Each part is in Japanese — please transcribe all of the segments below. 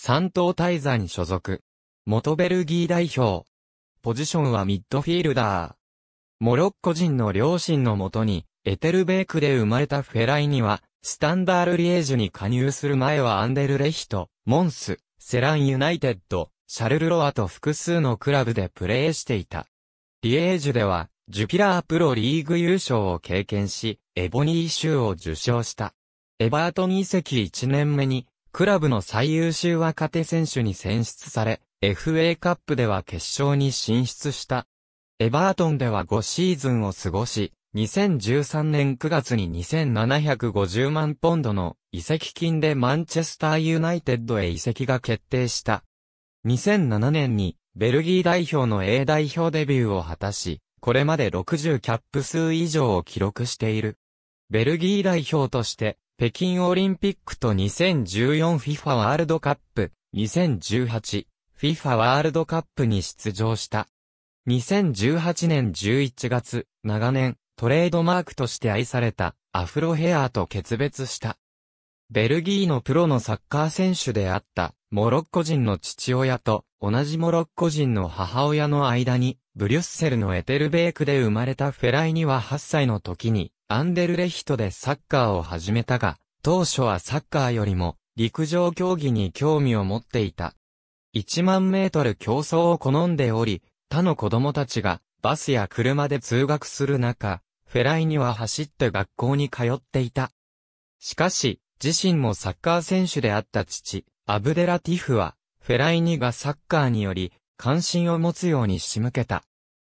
三島大山に所属。元ベルギー代表。ポジションはミッドフィールダー。モロッコ人の両親のもとに、エテルベークで生まれたフェライには、スタンダールリエージュに加入する前はアンデルレヒト、モンス、セランユナイテッド、シャルルロアと複数のクラブでプレーしていた。リエージュでは、ジュピラープロリーグ優勝を経験し、エボニー州を受賞した。エバートン移籍1年目に、クラブの最優秀若手選手に選出され、FA カップでは決勝に進出した。エバートンでは5シーズンを過ごし、2013年9月に2750万ポンドの移籍金でマンチェスターユナイテッドへ移籍が決定した。2007年にベルギー代表の A 代表デビューを果たし、これまで60キャップ数以上を記録している。ベルギー代表として北京オリンピックと 2014FIFA ワールドカップ、2018FIFA ワールドカップに出場した。2018年11月、長年、トレードマークとして愛された、アフロヘアーと決別した。ベルギーのプロのサッカー選手であった、モロッコ人の父親と、同じモロッコ人の母親の間に、ブリュッセルのエテルベークで生まれたフェライニは8歳の時に、アンデルレヒトでサッカーを始めたが、当初はサッカーよりも陸上競技に興味を持っていた。1万メートル競争を好んでおり、他の子供たちがバスや車で通学する中、フェライには走って学校に通っていた。しかし、自身もサッカー選手であった父、アブデラティフは、フェライニがサッカーにより、関心を持つように仕向けた。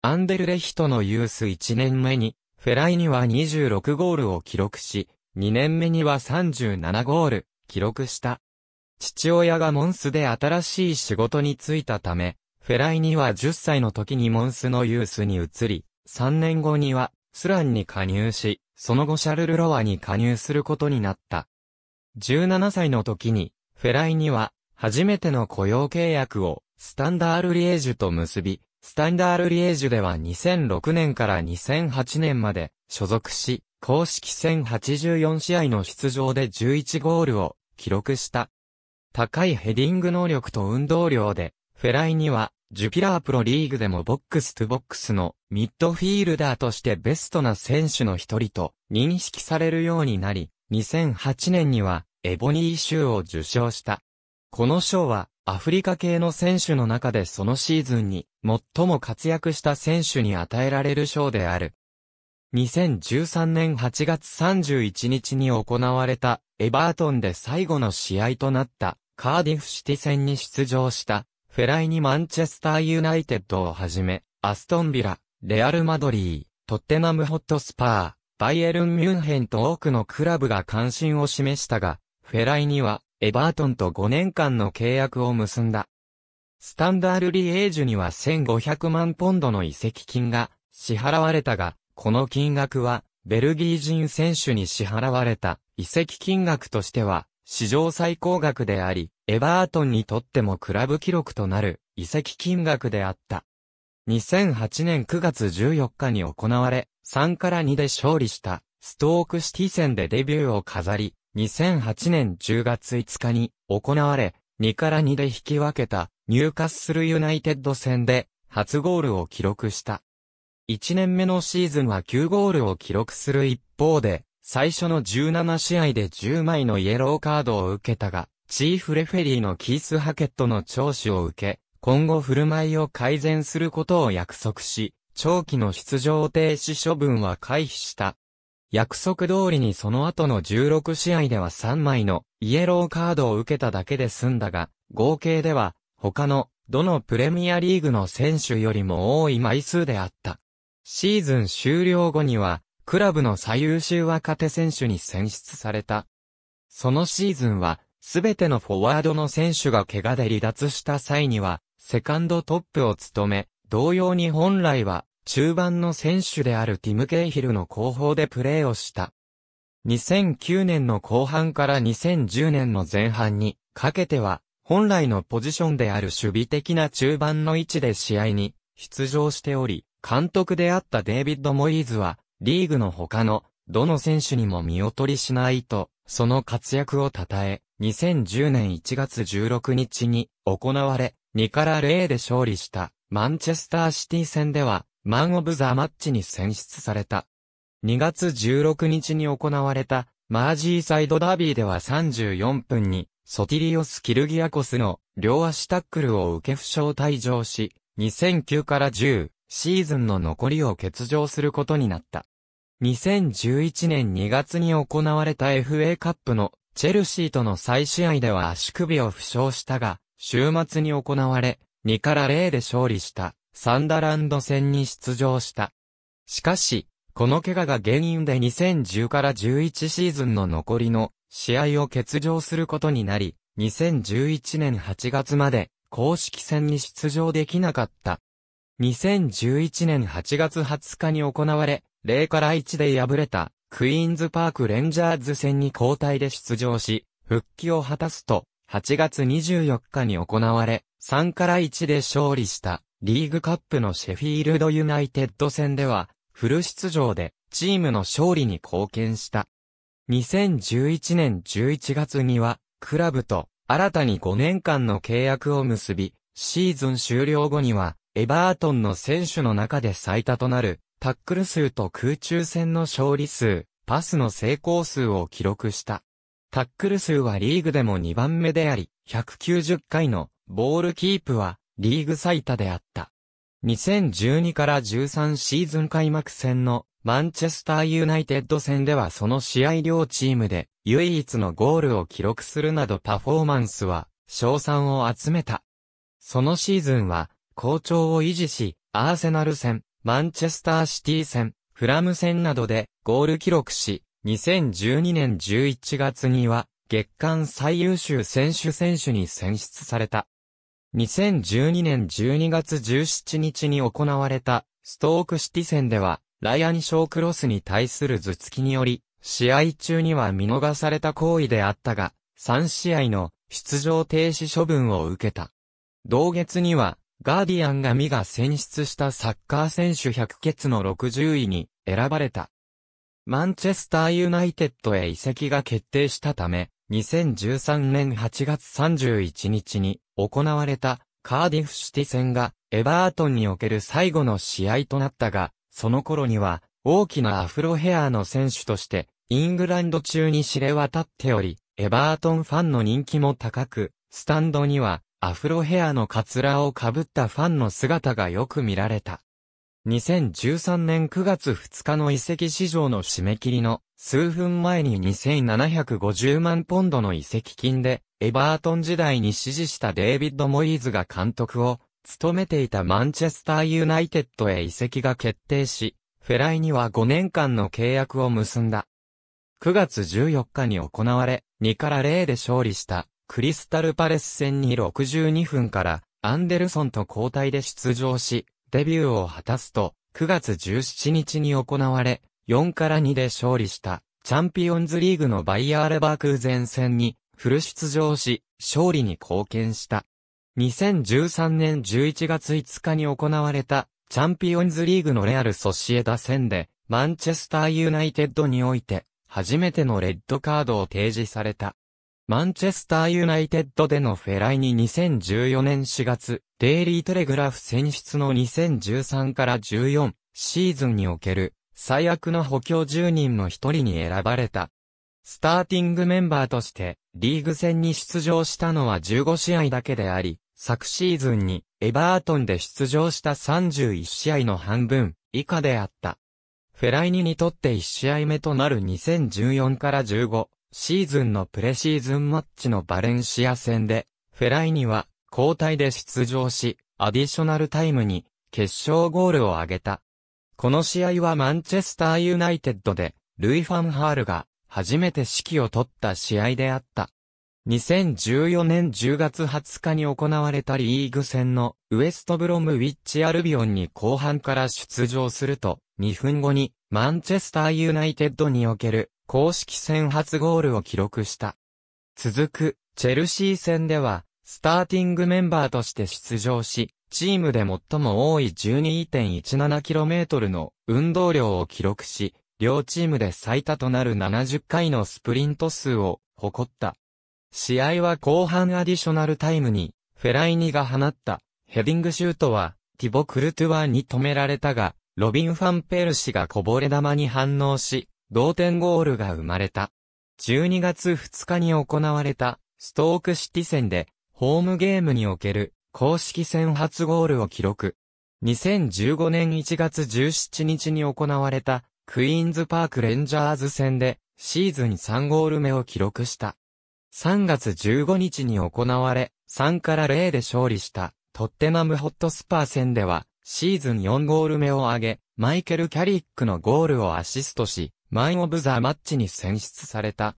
アンデルレヒトのユース1年目に、フェライには26ゴールを記録し、2年目には37ゴール、記録した。父親がモンスで新しい仕事に就いたため、フェライには10歳の時にモンスのユースに移り、3年後にはスランに加入し、その後シャルルロワに加入することになった。17歳の時に、フェライには初めての雇用契約をスタンダールリエージュと結び、スタンダールリエージュでは2006年から2008年まで所属し、公式戦84試合の出場で11ゴールを記録した。高いヘディング能力と運動量で、フェライには、ジュピラープロリーグでもボックスとボックスのミッドフィールダーとしてベストな選手の一人と認識されるようになり、2008年にはエボニー賞を受賞した。この賞はアフリカ系の選手の中でそのシーズンに最も活躍した選手に与えられる賞である。2013年8月31日に行われたエバートンで最後の試合となったカーディフシティ戦に出場したフェライニ・マンチェスター・ユナイテッドをはじめアストンビラ、レアル・マドリー、トッテナム・ホットスパー、バイエルン・ミュンヘンと多くのクラブが関心を示したが、フェライニはエバートンと5年間の契約を結んだ。スタンダール・リエージュには1500万ポンドの移籍金が支払われたが、この金額はベルギー人選手に支払われた移籍金額としては史上最高額であり、エバートンにとってもクラブ記録となる移籍金額であった。2008年9月14日に行われ、3から2で勝利したストークシティ戦でデビューを飾り、2008年10月5日に行われ、2から2で引き分けたニューカッスルユナイテッド戦で初ゴールを記録した。1年目のシーズンは9ゴールを記録する一方で、最初の17試合で10枚のイエローカードを受けたが、チーフレフェリーのキース・ハケットの聴取を受け、今後振る舞いを改善することを約束し、長期の出場停止処分は回避した。約束通りにその後の16試合では3枚のイエローカードを受けただけで済んだが、合計では他のどのプレミアリーグの選手よりも多い枚数であった。シーズン終了後には、クラブの最優秀若手選手に選出された。そのシーズンは、すべてのフォワードの選手が怪我で離脱した際には、セカンドトップを務め、同様に本来は、中盤の選手であるティム・ケイヒルの後方でプレーをした。2009年の後半から2010年の前半にかけては、本来のポジションである守備的な中盤の位置で試合に出場しており、監督であったデイビッド・モイーズは、リーグの他のどの選手にも見劣りしないと、その活躍を称え、2010年1月16日に行われ、2から0で勝利したマンチェスターシティ戦では、マン・オブ・ザ・マッチに選出された。2月16日に行われた、マージーサイドダービーでは34分に、ソティリオス・キルギアコスの両足タックルを受け負傷退場し、2009から10シーズンの残りを欠場することになった。2011年2月に行われた FA カップのチェルシーとの再試合では足首を負傷したが、週末に行われ、2から0で勝利した。サンダランド戦に出場した。しかし、この怪我が原因で2010から11シーズンの残りの試合を欠場することになり、2011年8月まで公式戦に出場できなかった。2011年8月20日に行われ、0から1で敗れたクイーンズパークレンジャーズ戦に交代で出場し、復帰を果たすと、8月24日に行われ、3から1で勝利した。リーグカップのシェフィールドユナイテッド戦では、フル出場で、チームの勝利に貢献した。2011年11月には、クラブと新たに5年間の契約を結び、シーズン終了後には、エバートンの選手の中で最多となる、タックル数と空中戦の勝利数、パスの成功数を記録した。タックル数はリーグでも2番目であり、190回のボールキープはリーグ最多であった。2012から13シーズン開幕戦のマンチェスターユナイテッド戦ではその試合両チームで唯一のゴールを記録するなどパフォーマンスは賞賛を集めた。そのシーズンは好調を維持し、アーセナル戦、マンチェスターシティ戦、フラム戦などでゴール記録し、2012年11月には月間最優秀選手選手に選出された。2012年12月17日に行われた、ストークシティ戦では、ライアン・ショークロスに対する頭突きにより、試合中には見逃された行為であったが、3試合の出場停止処分を受けた。同月には、ガーディアンが未が選出したサッカー選手100決の60位に選ばれた。マンチェスターユナイテッドへ移籍が決定したため、2013年8月31日に行われたカーディフシティ戦がエバートンにおける最後の試合となったが、その頃には大きなアフロヘアの選手としてイングランド中に知れ渡っており、エバートンファンの人気も高く、スタンドにはアフロヘアのカツラをかぶったファンの姿がよく見られた。2013年9月2日の移籍市場の締め切りの数分前に2750万ポンドの移籍金で、エバートン時代に支持したデイビッド・モイーズが監督を務めていたマンチェスター・ユナイテッドへ移籍が決定し、フェライには5年間の契約を結んだ。9月14日に行われ、2から0で勝利したクリスタルパレス戦に62分からアンデルソンと交代で出場し、デビューを果たすと、9月17日に行われ、4から2で勝利した、チャンピオンズリーグのバイヤーレバー空前戦に、フル出場し、勝利に貢献した。2013年11月5日に行われた、チャンピオンズリーグのレアル・ソシエダ戦で、マンチェスター・ユナイテッドにおいて、初めてのレッドカードを提示された。マンチェスターユナイテッドでのフェライに2014年4月、デイリーテレグラフ選出の2013から14シーズンにおける最悪の補強10人の一人に選ばれた。スターティングメンバーとしてリーグ戦に出場したのは15試合だけであり、昨シーズンにエバートンで出場した31試合の半分以下であった。フェライニにとって1試合目となる2014から15シーズンのプレシーズンマッチのバレンシア戦で、フェライニは交代で出場し、アディショナルタイムに決勝ゴールを挙げた。この試合はマンチェスターユナイテッドで、ルイ・ファンハールが初めて指揮を取った試合であった。2014年10月20日に行われたリーグ戦のウエストブロムウィッチ・アルビオンに後半から出場すると、2分後にマンチェスターユナイテッドにおける公式戦初ゴールを記録した。続く、チェルシー戦では、スターティングメンバーとして出場し、チームで最も多い 12.17km の運動量を記録し、両チームで最多となる70回のスプリント数を誇った。試合は後半アディショナルタイムに、フェライニが放ったヘディングシュートは、ティボ・クルトゥワに止められたが、ロビン・ファン・ペルシがこぼれ球に反応し、同点ゴールが生まれた。12月2日に行われたストークシティ戦でホームゲームにおける公式戦初ゴールを記録。2015年1月17日に行われたクイーンズパークレンジャーズ戦でシーズン3ゴール目を記録した。3月15日に行われ3から0で勝利したトッテナムホットスパー戦ではシーズン4ゴール目を挙げマイケル・キャリックのゴールをアシストしマン・オブ・ザ・マッチに選出された。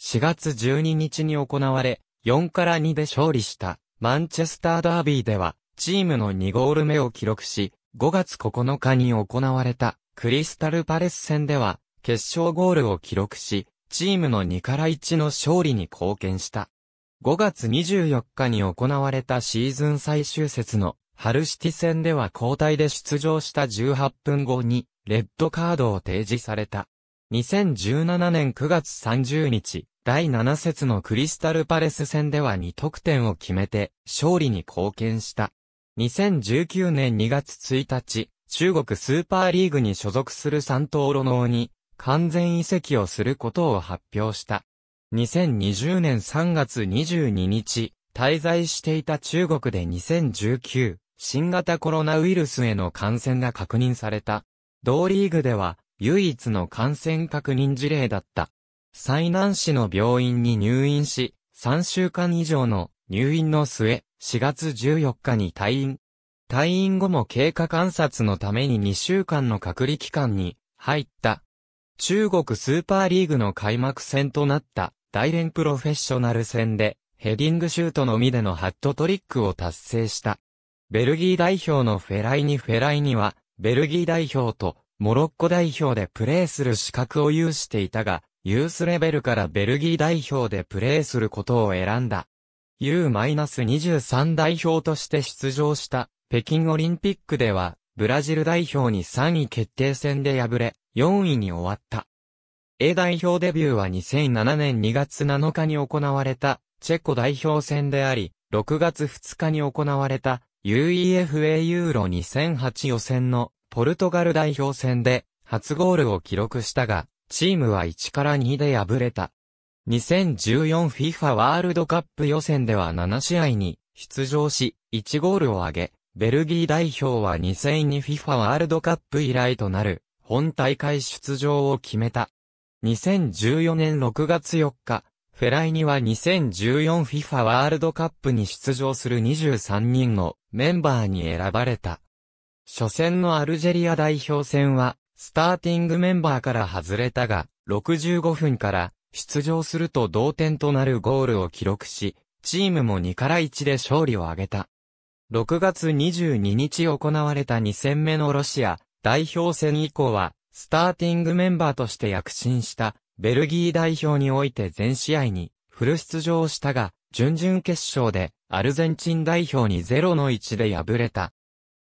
4月12日に行われ、4から2で勝利したマンチェスターダービーでは、チームの2ゴール目を記録し、5月9日に行われたクリスタルパレス戦では、決勝ゴールを記録し、チームの2から1の勝利に貢献した。5月24日に行われたシーズン最終節のハルシティ戦では交代で出場した18分後にレッドカードを提示された。2017年9月30日、第7節のクリスタルパレス戦では2得点を決めて、勝利に貢献した。2019年2月1日、中国スーパーリーグに所属する三刀路脳に、完全移籍をすることを発表した。2020年3月22日、滞在していた中国で2019、新型コロナウイルスへの感染が確認された。同リーグでは、唯一の感染確認事例だった。最南市の病院に入院し、3週間以上の入院の末、4月14日に退院。退院後も経過観察のために2週間の隔離期間に入った。中国スーパーリーグの開幕戦となった大連プロフェッショナル戦でヘディングシュートのみでのハットトリックを達成した。ベルギー代表のフェライニ・フェライニはベルギー代表とモロッコ代表でプレーする資格を有していたが、ユースレベルからベルギー代表でプレーすることを選んだ。U-23 代表として出場した北京オリンピックでは、ブラジル代表に3位決定戦で敗れ、4位に終わった。A 代表デビューは2007年2月7日に行われたチェコ代表戦であり、6月2日に行われた UEFA ユーロ2008予選のポルトガル代表戦で初ゴールを記録したが、チームは1から2で敗れた。2014FIFA ワールドカップ予選では7試合に出場し、1ゴールを挙げ、ベルギー代表は 2002FIFA ワールドカップ以来となる、本大会出場を決めた。2014年6月4日、フェライニは 2014FIFA ワールドカップに出場する23人のメンバーに選ばれた。初戦のアルジェリア代表戦は、スターティングメンバーから外れたが、65分から出場すると同点となるゴールを記録し、チームも2から1で勝利を挙げた。6月22日行われた2戦目のロシア代表戦以降は、スターティングメンバーとして躍進したベルギー代表において全試合にフル出場したが、準々決勝でアルゼンチン代表に0の1で敗れた。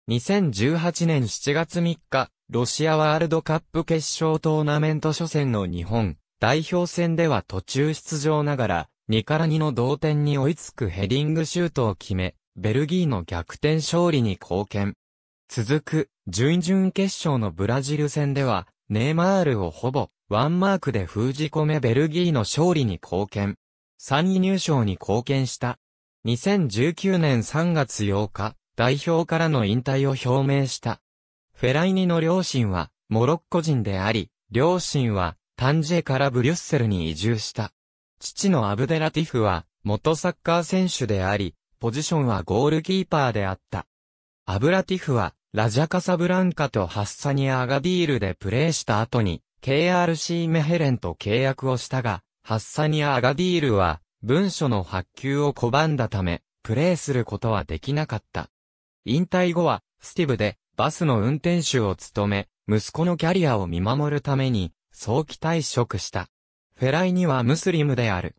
2018年7月3日、ロシアワールドカップ決勝トーナメント初戦の日本代表戦では途中出場ながら、2から2の同点に追いつくヘディングシュートを決め、ベルギーの逆転勝利に貢献。続く、準々決勝のブラジル戦では、ネイマールをほぼ、ワンマークで封じ込めベルギーの勝利に貢献。3位入賞に貢献した。2019年3月8日、代表からの引退を表明した。フェライニの両親は、モロッコ人であり、両親は、タンジェからブリュッセルに移住した。父のアブデラティフは、元サッカー選手であり、ポジションはゴールキーパーであった。アブラティフは、ラジャカサブランカとハッサニア・アガディールでプレーした後に、KRC メヘレンと契約をしたが、ハッサニア・アガディールは、文書の発給を拒んだため、プレーすることはできなかった。引退後は、スティブで、バスの運転手を務め、息子のキャリアを見守るために、早期退職した。フェライにはムスリムである。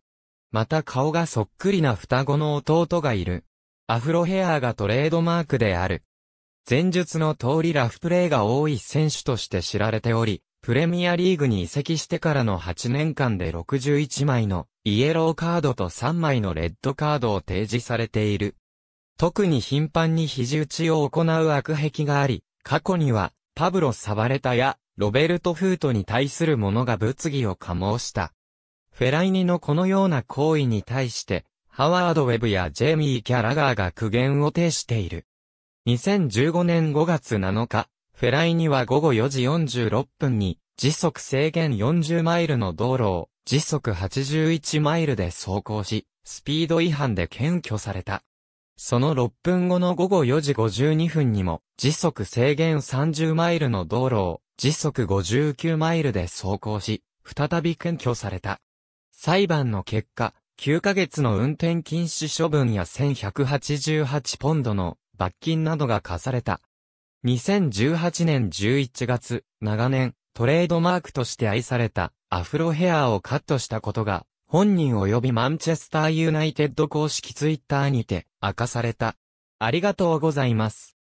また顔がそっくりな双子の弟がいる。アフロヘアーがトレードマークである。前述の通りラフプレーが多い選手として知られており、プレミアリーグに移籍してからの8年間で61枚のイエローカードと3枚のレッドカードを提示されている。特に頻繁に肘打ちを行う悪癖があり、過去には、パブロ・サバレタや、ロベルト・フートに対する者が物議を加盟した。フェライニのこのような行為に対して、ハワード・ウェブやジェミー・キャラガーが苦言を呈している。2015年5月7日、フェライニは午後4時46分に、時速制限40マイルの道路を、時速81マイルで走行し、スピード違反で検挙された。その6分後の午後4時52分にも、時速制限30マイルの道路を、時速59マイルで走行し、再び検挙された。裁判の結果、9ヶ月の運転禁止処分や1188ポンドの罰金などが課された。2018年11月、長年、トレードマークとして愛されたアフロヘアをカットしたことが本人及びマンチェスターユナイテッド公式ツイッターにて明かされた。ありがとうございます。